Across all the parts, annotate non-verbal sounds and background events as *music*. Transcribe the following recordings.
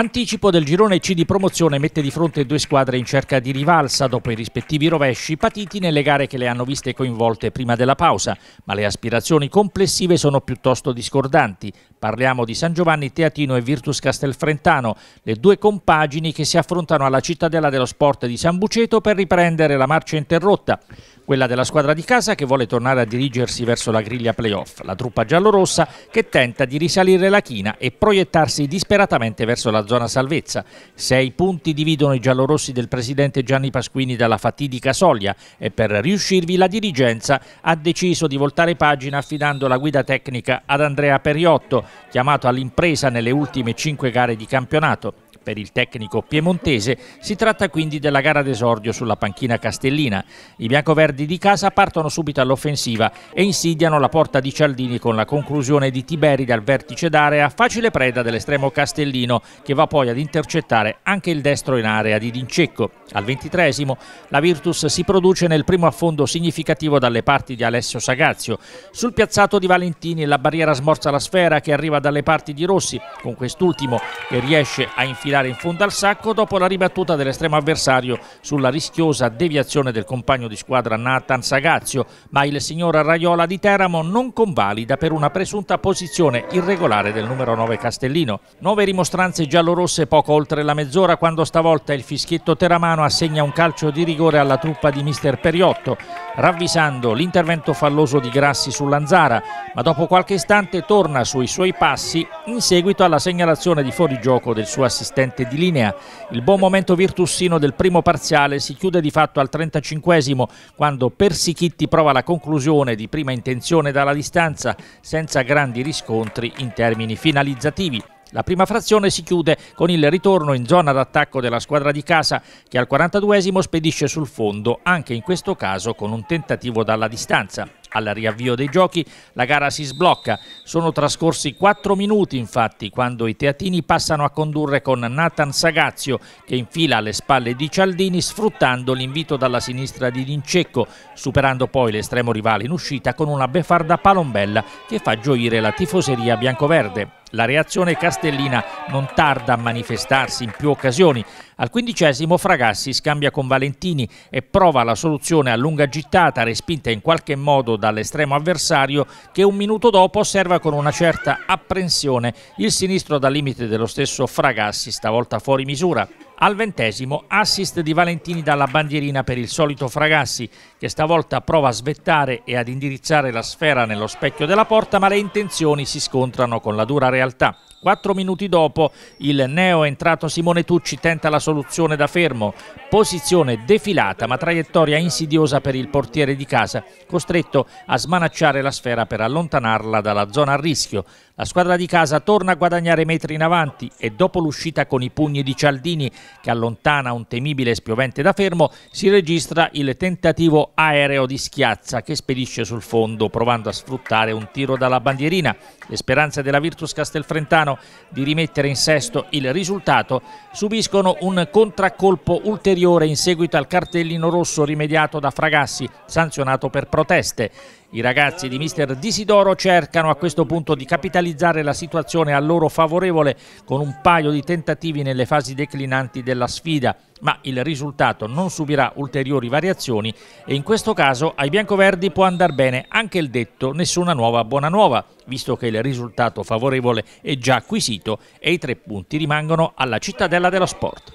L'anticipo del girone C di promozione mette di fronte due squadre in cerca di rivalsa dopo i rispettivi rovesci patiti nelle gare che le hanno viste coinvolte prima della pausa, ma le aspirazioni complessive sono piuttosto discordanti. Parliamo di San Giovanni Teatino e Virtus Castelfrentano, le due compagini che si affrontano alla cittadella dello sport di San Buceto per riprendere la marcia interrotta, quella della squadra di casa che vuole tornare a dirigersi verso la griglia playoff, la truppa giallorossa che tenta di risalire la china e proiettarsi disperatamente verso la zona salvezza. Sei punti dividono i giallorossi del presidente Gianni Pasquini dalla fatidica soglia e per riuscirvi la dirigenza ha deciso di voltare pagina affidando la guida tecnica ad Andrea Periotto, chiamato all'impresa nelle ultime cinque gare di campionato. Per il tecnico piemontese si tratta quindi della gara d'esordio sulla panchina castellina. I biancoverdi di casa partono subito all'offensiva e insidiano la porta di Cialdini con la conclusione di Tiberi dal vertice d'area, facile preda dell'estremo castellino che va poi ad intercettare anche il destro in area di Dincecco. Al ventitresimo la Virtus si produce nel primo affondo significativo dalle parti di Alessio Sagazio. Sul piazzato di Valentini la barriera smorza la sfera che arriva dalle parti di Rossi, con quest'ultimo che riesce a infilare tirare in fondo al sacco dopo la ribattuta dell'estremo avversario sulla rischiosa deviazione del compagno di squadra Nathan Sagazio, ma il signor Raiola di Teramo non convalida per una presunta posizione irregolare del numero 9 Castellino. Nuove rimostranze giallorosse poco oltre la mezz'ora quando stavolta il fischietto teramano assegna un calcio di rigore alla truppa di mister Periotto, ravvisando l'intervento falloso di Grassi sull'Anzara, ma dopo qualche istante torna sui suoi passi in seguito alla segnalazione di fuorigioco del suo assistente ascendente di linea. Il buon momento virtussino del primo parziale si chiude di fatto al 35esimo quando Persichitti prova la conclusione di prima intenzione dalla distanza senza grandi riscontri in termini finalizzativi. La prima frazione si chiude con il ritorno in zona d'attacco della squadra di casa che al 42esimo spedisce sul fondo, anche in questo caso con un tentativo dalla distanza. Al riavvio dei giochi la gara si sblocca, sono trascorsi 4 minuti infatti quando i teatini passano a condurre con Nathan Sagazio che infila alle spalle di Cialdini sfruttando l'invito dalla sinistra di Dincecco superando poi l'estremo rivale in uscita con una beffarda palombella che fa gioire la tifoseria biancoverde. La reazione castellina non tarda a manifestarsi in più occasioni. Al quindicesimo Fragassi scambia con Valentini e prova la soluzione a lunga gittata, respinta in qualche modo dall'estremo avversario, che un minuto dopo osserva con una certa apprensione il sinistro dal limite dello stesso Fragassi, stavolta fuori misura al ventesimo assist di Valentini dalla bandierina per il solito Fragassi che stavolta prova a svettare e ad indirizzare la sfera nello specchio della porta ma le intenzioni si scontrano con la dura realtà. Quattro minuti dopo il neo entrato Simone Tucci tenta la soluzione da fermo, posizione defilata ma traiettoria insidiosa per il portiere di casa, costretto a smanacciare la sfera per allontanarla dalla zona a rischio. La squadra di casa torna a guadagnare metri in avanti e dopo l'uscita con i pugni di Cialdini che allontana un temibile spiovente da fermo, si registra il tentativo aereo di schiazza che spedisce sul fondo provando a sfruttare un tiro dalla bandierina. Le speranze della Virtus Castelfrentano di rimettere in sesto il risultato subiscono un contraccolpo ulteriore in seguito al cartellino rosso rimediato da Fragassi, sanzionato per proteste. I ragazzi di mister Disidoro cercano a questo punto di capitalizzare la situazione a loro favorevole con un paio di tentativi nelle fasi declinanti della sfida, ma il risultato non subirà ulteriori variazioni e in questo caso ai biancoverdi può andar bene anche il detto nessuna nuova buona nuova, visto che il risultato favorevole è già acquisito e i tre punti rimangono alla cittadella dello sport.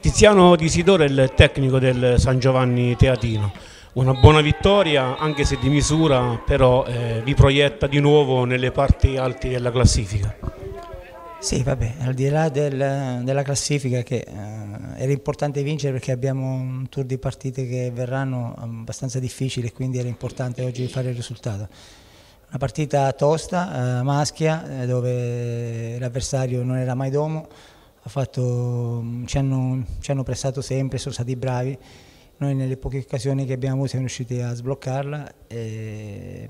Tiziano Disidoro è il tecnico del San Giovanni Teatino. Una buona vittoria, anche se di misura, però eh, vi proietta di nuovo nelle parti alti della classifica. Sì, vabbè, al di là del, della classifica che eh, era importante vincere perché abbiamo un tour di partite che verranno ehm, abbastanza difficili, quindi era importante oggi fare il risultato una partita tosta, eh, maschia, eh, dove l'avversario non era mai domo, fatto, mm, ci, hanno, ci, hanno, pressato sempre, sono stati bravi noi nelle poche occasioni che abbiamo avuto siamo riusciti a sbloccarla eh,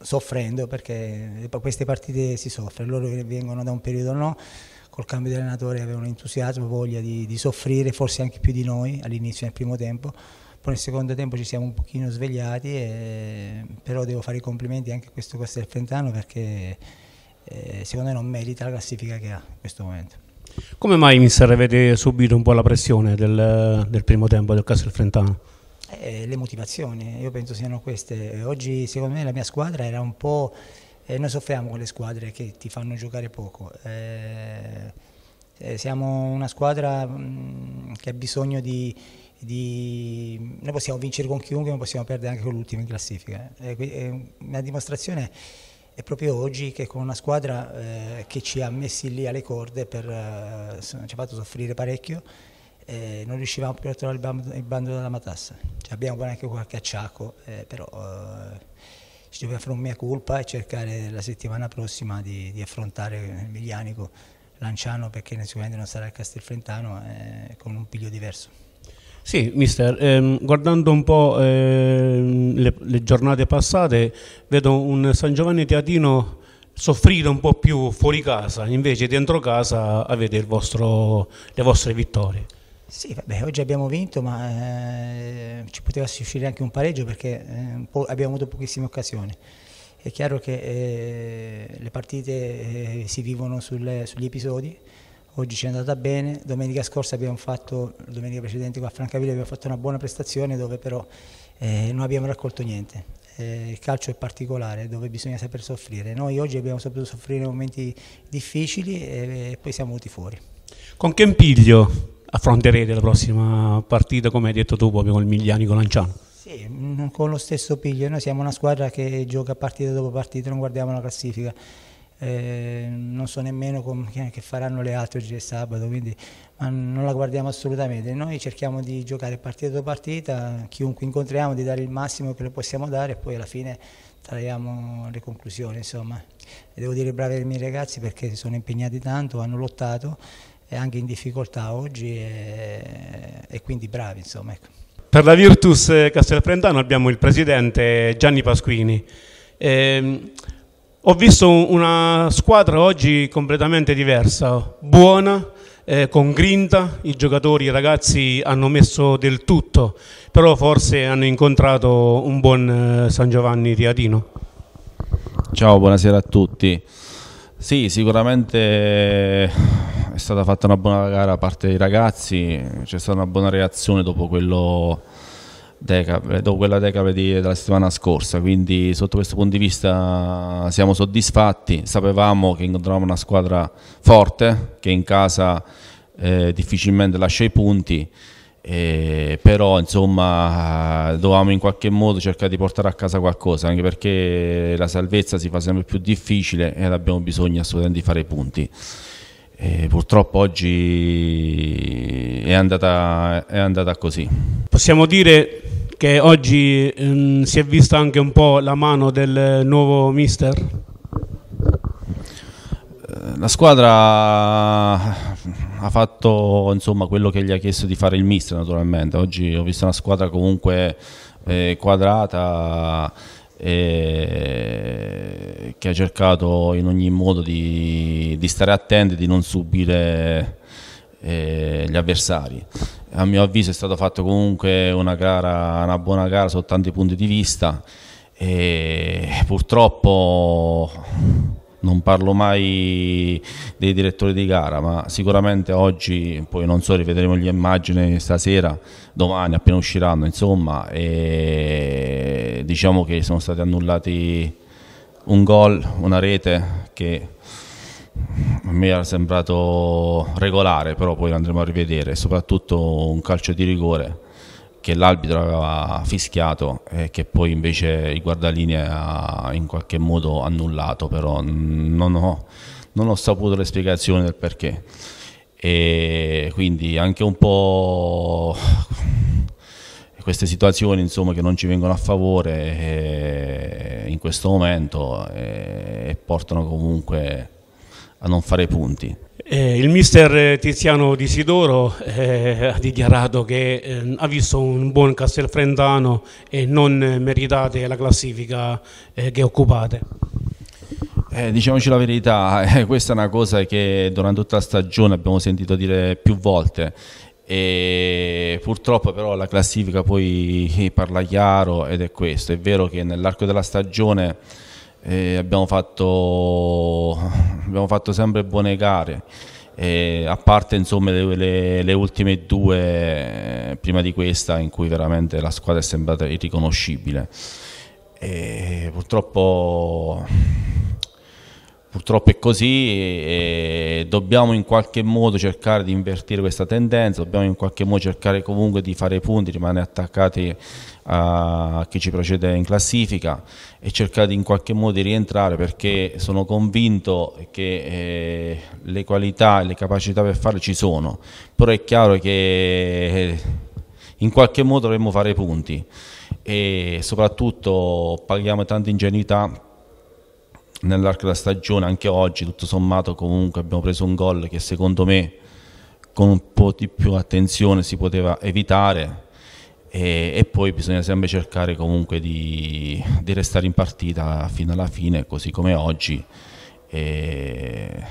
soffrendo perché queste partite si soffre, loro vengono da un periodo no, col cambio di allenatore avevano entusiasmo, voglia di, di soffrire, forse anche più di noi all'inizio nel primo tempo, poi nel secondo tempo ci siamo un pochino svegliati, e, però devo fare i complimenti anche a questo Castelfrentano perché eh, secondo me non merita la classifica che ha in questo momento. Come mai, mister, avete subito un po' la pressione del, del primo tempo del Castelfrentano? Eh, le motivazioni, io penso siano queste. Oggi, secondo me, la mia squadra era un po'... Eh, noi soffriamo con le squadre che ti fanno giocare poco. Eh, eh siamo una squadra mh, mm, che ha bisogno di, di... Noi possiamo vincere con chiunque, ma possiamo perdere anche con l'ultima in classifica. Eh, eh, una dimostrazione è proprio oggi che con una squadra eh, che ci ha messi lì alle corde, per, eh, ci ha fatto soffrire parecchio, eh, non riuscivamo più a trovare il bando, il bando della matassa. Cioè, abbiamo anche qualche acciacco, eh, però eh, ci dobbiamo fare un mia colpa e cercare la settimana prossima di, di affrontare Miglianico, Lanciano, perché sicuramente non sarà il Castelfrentano, eh, con un piglio diverso. Sì, mister, ehm, guardando un po' ehm, le, le, giornate passate, vedo un San Giovanni Teatino soffrire un po' più fuori casa, invece dentro casa avete vostro, le vostre vittorie. Sì, vabbè, oggi abbiamo vinto, ma eh, ci poteva uscire anche un pareggio perché eh, abbiamo avuto pochissime occasioni. È chiaro che eh, le partite eh, si vivono sul, sugli episodi, oggi ci è andata bene, domenica scorsa abbiamo fatto, domenica precedente qua a Francavilla abbiamo fatto una buona prestazione dove però eh, non abbiamo raccolto niente. Eh, il calcio è particolare dove bisogna saper soffrire, noi oggi abbiamo saputo soffrire momenti difficili e, e poi siamo venuti fuori. Con che impiglio affronterete la prossima partita come hai detto tu proprio con il Migliani con Lanciano? Sì, mm, con lo stesso piglio, noi siamo una squadra che gioca partita dopo partita, non guardiamo la classifica eh, non so nemmeno com- che faranno le altre oggi e sabato, quindi non la guardiamo assolutamente. Noi cerchiamo di giocare partita dopo partita, chiunque incontriamo, di dare il massimo che le possiamo dare e poi alla fine traiamo le conclusioni. Insomma. devo dire bravi ai miei ragazzi perché si sono impegnati tanto, hanno lottato e anche in difficoltà oggi e, e quindi bravi. Insomma, ecco. Per la Virtus Castelfrentano abbiamo il presidente Gianni Pasquini. Eh, ho visto una squadra oggi completamente diversa, buona, eh, con grinta, i giocatori, i ragazzi hanno messo del tutto, però forse hanno incontrato un buon eh, San Giovanni Riadino. Ciao, buonasera a tutti. Sì, sicuramente eh, è stata fatta una buona gara da parte dei ragazzi, c'è stata una buona reazione dopo quello decade, dopo quella decade di, della settimana scorsa, quindi sotto questo punto di vista siamo soddisfatti, sapevamo che incontravamo una squadra forte, che in casa eh, difficilmente lascia i punti, eh, però insomma dovevamo in qualche modo cercare di portare a casa qualcosa, anche perché la salvezza si fa sempre più difficile ed abbiamo bisogno assolutamente di fare i punti. E purtroppo oggi è andata, è andata, così. Possiamo dire che oggi ehm, si è vista anche un po' la mano del nuovo mister? Eh, la squadra ha fatto insomma, quello che gli ha chiesto di fare il mister naturalmente, oggi ho visto una squadra comunque eh, quadrata eh, che ha cercato in ogni modo di, di stare attento e di non subire eh, gli avversari. A mio avviso è stata fatta comunque una, gara, una buona gara sotto tanti punti di vista e purtroppo non parlo mai dei direttori di gara, ma sicuramente oggi, poi non so, rivedremo le immagini stasera, domani appena usciranno, insomma, e diciamo che sono stati annullati un gol, una rete che a me era sembrato regolare, però poi andremo a rivedere, soprattutto un calcio di rigore che l'arbitro aveva fischiato e che poi invece il guardalinee ha in qualche modo annullato, però non ho, non ho saputo le spiegazioni del perché. E quindi anche un po' queste situazioni insomma, che non ci vengono a favore eh, in questo momento e eh, portano comunque a non fare punti. Eh, il mister eh, Tiziano Disidoro eh, ha dichiarato che eh, ha visto un buon Castelfrentano e non eh, meritate la classifica eh, che occupate. diciamoci la verità, *laughs* questa è una cosa che durante tutta la stagione abbiamo sentito dire più volte e purtroppo però la classifica poi parla chiaro ed è questo, è vero che nell'arco della stagione abbiamo fatto, abbiamo, fatto, sempre buone gare. E a parte insomma, le, le, le, ultime due eh, prima di questa in cui veramente la squadra è sembrata irriconoscibile e purtroppo purtroppo è così e dobbiamo in qualche modo cercare di invertire questa tendenza, dobbiamo in qualche modo cercare comunque di fare i punti, rimanere attaccati a chi ci procede in classifica e cercare in qualche modo di rientrare perché sono convinto che eh, le qualità e le capacità per farlo ci sono, però è chiaro che eh, in qualche modo dovremmo fare i punti e soprattutto paghiamo tanta ingenuità nell'arco della stagione, anche oggi tutto sommato comunque abbiamo preso un gol che secondo me con un po' di più attenzione si poteva evitare e, e poi bisogna sempre cercare comunque di, di, restare in partita fino alla fine, così come oggi. E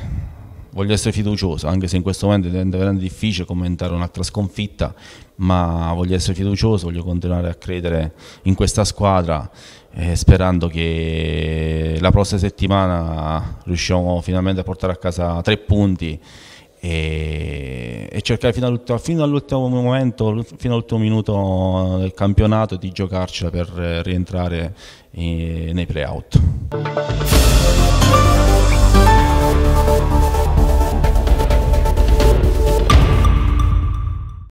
voglio essere fiducioso, anche se in questo momento è veramente difficile commentare un'altra sconfitta, ma voglio essere fiducioso, voglio continuare a credere in questa squadra eh, sperando che la prossima settimana riusciamo finalmente a portare a casa tre punti e, e cercare fino all'ultimo, fino all'ultimo, momento, fino all'ultimo minuto del campionato di giocarcela per eh, rientrare in, eh, nei play-out.